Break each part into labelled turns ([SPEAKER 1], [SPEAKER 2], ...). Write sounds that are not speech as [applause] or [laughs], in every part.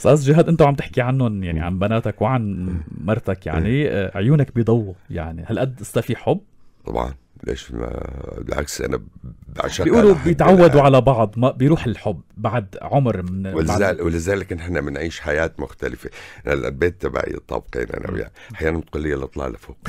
[SPEAKER 1] بس قصدي جهاد انت عم تحكي عنهم يعني عن بناتك وعن مرتك يعني إيه. آه، عيونك بيضوا يعني هالقد في حب؟
[SPEAKER 2] طبعا ليش ما بالعكس انا بعشق بيقولوا بيتعودوا
[SPEAKER 1] على بعض ما بيروح الحب بعد عمر من ولذلك
[SPEAKER 2] ولذلك نحن بنعيش حياه مختلفه انا البيت تبعي طابقين انا وياه احيانا بتقول لي اطلع لفوق [laughs]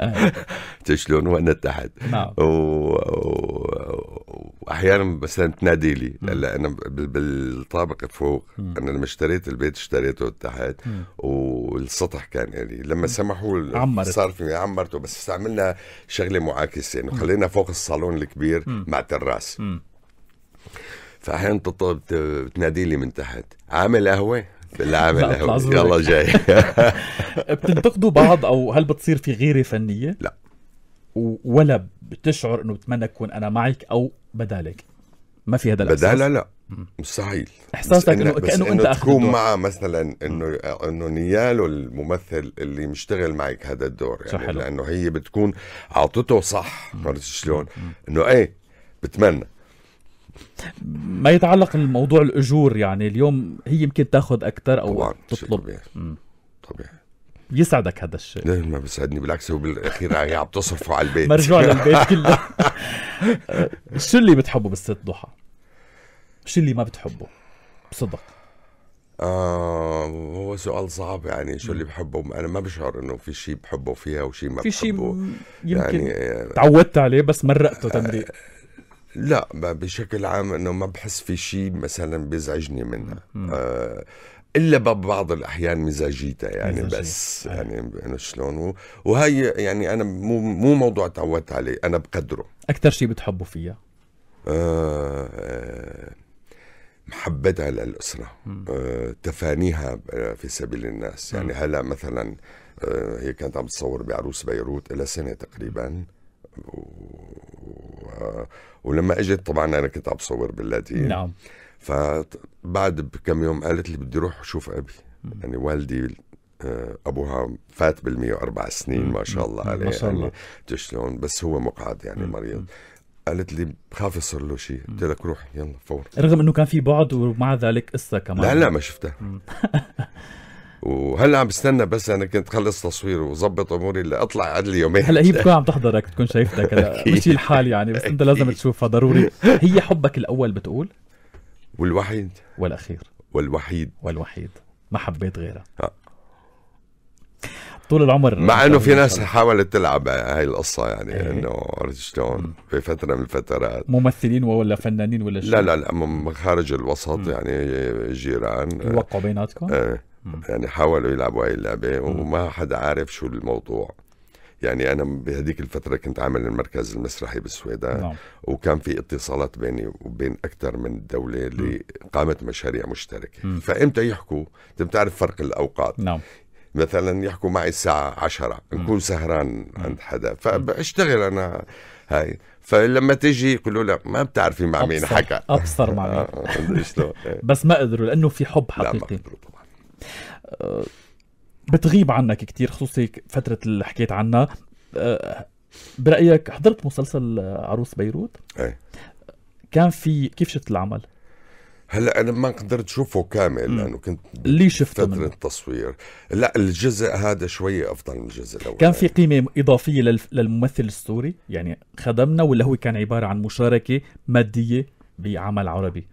[SPEAKER 2] آه. [laughs] شلون وانا تحت نعم و... و... واحيانا مثلا تنادي لي لا انا بالطابق فوق انا لما اشتريت البيت اشتريته تحت والسطح كان يعني لما سمحوا عمرت. صار في عمرته بس استعملنا شغله معاكسه انه يعني خلينا فوق الصالون الكبير مع تراس فاحيانا تنادي لي من تحت عامل قهوه بالله عامل قهوه يلا جاي [laughs]
[SPEAKER 1] [laughs] بتنتقدوا بعض او هل بتصير في غيره فنيه؟ لا ولا بتشعر انه بتمنى اكون انا معك او بدالك ما في هذا الاحساس بدال لا لا مستحيل
[SPEAKER 2] احساسك انه كانه انت إنه تكون الدور. معه مثلا انه انه نياله الممثل اللي مشتغل معك هذا الدور يعني لانه هي بتكون عطته صح عرفت شلون؟ انه ايه
[SPEAKER 1] بتمنى ما يتعلق الموضوع الاجور يعني اليوم هي يمكن تاخذ اكثر او طبعاً تطلب طبيعي بيسعدك هذا الشيء
[SPEAKER 2] لا ما بيسعدني بالعكس هو بالاخير هي عم تصرفه على البيت مرجوع للبيت [laughs] كله
[SPEAKER 1] شو اللي بتحبه بالست ضحى؟ شو اللي ما بتحبه؟ بصدق
[SPEAKER 2] آه هو سؤال صعب يعني شو اللي بحبه انا ما بشعر انه في شيء بحبه فيها وشيء ما في شيء يعني، يمكن يعني تعودت عليه بس مرقته آه، تمريق لا بشكل عام انه ما بحس في شيء مثلا بيزعجني منها آه الا ببعض الاحيان مزاجيتها يعني مزاجية. بس يعني يعني شلون وهي يعني انا مو مو موضوع تعودت عليه انا بقدره
[SPEAKER 1] اكثر شيء بتحبه فيها
[SPEAKER 2] آه, آه، محبتها للاسره آه تفانيها آه، في سبيل الناس يعني هلا مثلا آه هي كانت عم تصور بعروس بيروت لها سنه تقريبا و... و... آه، ولما اجت طبعا انا كنت عم بصور باللاتين نعم فبعد بكم يوم قالت لي بدي اروح اشوف ابي يعني والدي آه، ابوها فات بال 104 سنين ما شاء الله عليه ما شاء يعني الله يعني شلون بس هو مقعد يعني مريض قالت لي بخاف يصير له شيء قلت لك روح يلا فور
[SPEAKER 1] رغم انه كان في بعد ومع ذلك قصه كمان لا لا ما
[SPEAKER 2] شفتها [laughs] وهلا عم بستنى بس انا كنت خلص تصوير وظبط اموري لاطلع قد قعد لي يومين هلا هي [laughs] بتكون عم تحضرك تكون شايفتك هلا الحال
[SPEAKER 1] يعني بس انت لازم [laughs] تشوفها ضروري هي حبك الاول بتقول
[SPEAKER 2] والوحيد والاخير
[SPEAKER 1] والوحيد والوحيد ما حبيت غيرها آه. ها. طول العمر مع انه في ناس
[SPEAKER 2] حاولت تلعب هاي القصه يعني إيه. انه عرفت شلون في فتره من الفترات
[SPEAKER 1] ممثلين ولا فنانين ولا شيء لا لا
[SPEAKER 2] لا خارج الوسط مم. يعني جيران يوقعوا
[SPEAKER 1] بيناتكم؟ ايه
[SPEAKER 2] يعني حاولوا يلعبوا هاي اللعبه وما حدا عارف شو الموضوع يعني انا بهذيك الفتره كنت عامل المركز المسرحي بالسويدان نعم. وكان في اتصالات بيني وبين اكثر من دوله اللي قامت مشاريع مشتركه م. فامتى يحكوا انت بتعرف فرق الاوقات نعم مثلا يحكوا معي الساعة عشرة نكون سهران عند حدا فبشتغل أنا هاي فلما تيجي يقولوا لك ما بتعرفي مع مين أبصر حكى أبصر مع مين [laughs] آه، إيه.
[SPEAKER 1] بس ما قدروا لأنه في حب حقيقي لا ما قدروا طبعا آه، بتغيب عنك كتير خصوصي فترة اللي حكيت عنها آه، برأيك حضرت مسلسل عروس بيروت؟ ايه كان في كيف شفت العمل؟ هلا انا ما قدرت اشوفه
[SPEAKER 2] كامل لانه كنت اللي شفته فترة منه. التصوير لا الجزء هذا شوي افضل من الجزء الاول
[SPEAKER 1] كان في قيمه اضافيه للممثل السوري يعني خدمنا ولا هو كان عباره عن مشاركه ماديه بعمل عربي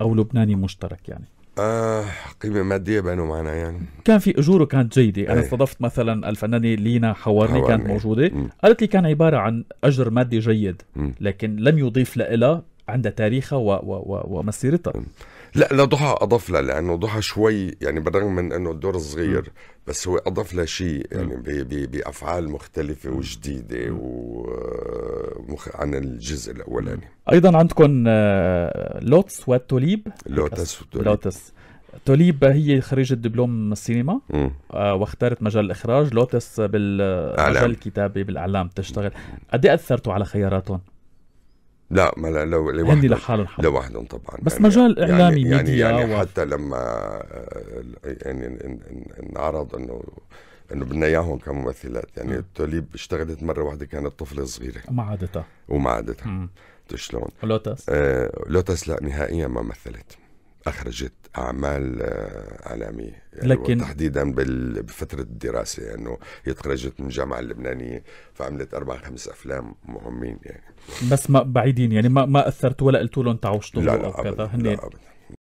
[SPEAKER 1] او لبناني مشترك يعني آه قيمة مادية بينه معنا يعني كان في أجوره كانت جيدة أنا أيه. استضفت مثلا الفنانة لينا حوارني, حوارني. كانت موجودة م. قالت لي كان عبارة عن أجر مادي جيد م. لكن لم يضيف لإلها عند تاريخها و... و... و... ومسيرتها لا لا ضحى اضاف لها
[SPEAKER 2] لانه ضحى شوي يعني بالرغم من انه الدور صغير بس هو اضاف لها شيء يعني ب ب بافعال مختلفه وجديده ومخ آه، عن الجزء
[SPEAKER 1] الاولاني يعني. ايضا عندكم آه، لوتس والتوليب لوتس والتوليب لوتس توليب هي خريجة دبلوم السينما آه واختارت مجال الإخراج لوتس بالمجال الكتابي بالإعلام تشتغل قد إيه أثرتوا على خياراتهم؟ لا ما لا لو لوحدهم لحالهم لوحدهم طبعا بس يعني مجال يعني اعلامي يعني ميديا يعني, و... حتى
[SPEAKER 2] لما آه، يعني انعرض انه انه بدنا اياهم كممثلات يعني توليب اشتغلت مره واحده كانت طفله صغيره وما عادتها وما عادتها شلون؟ لوتس؟ آه لوتس لا نهائيا ما مثلت أخرجت أعمال إعلامية آه، يعني لكن تحديدا بفترة الدراسة انه يعني هي تخرجت من الجامعة اللبنانية فعملت أربع خمس أفلام مهمين يعني
[SPEAKER 1] بس ما بعيدين يعني ما ما أثرت ولا قلت لهم تعوشتوا لا لا أو أبدا كذا لا, لا أبدا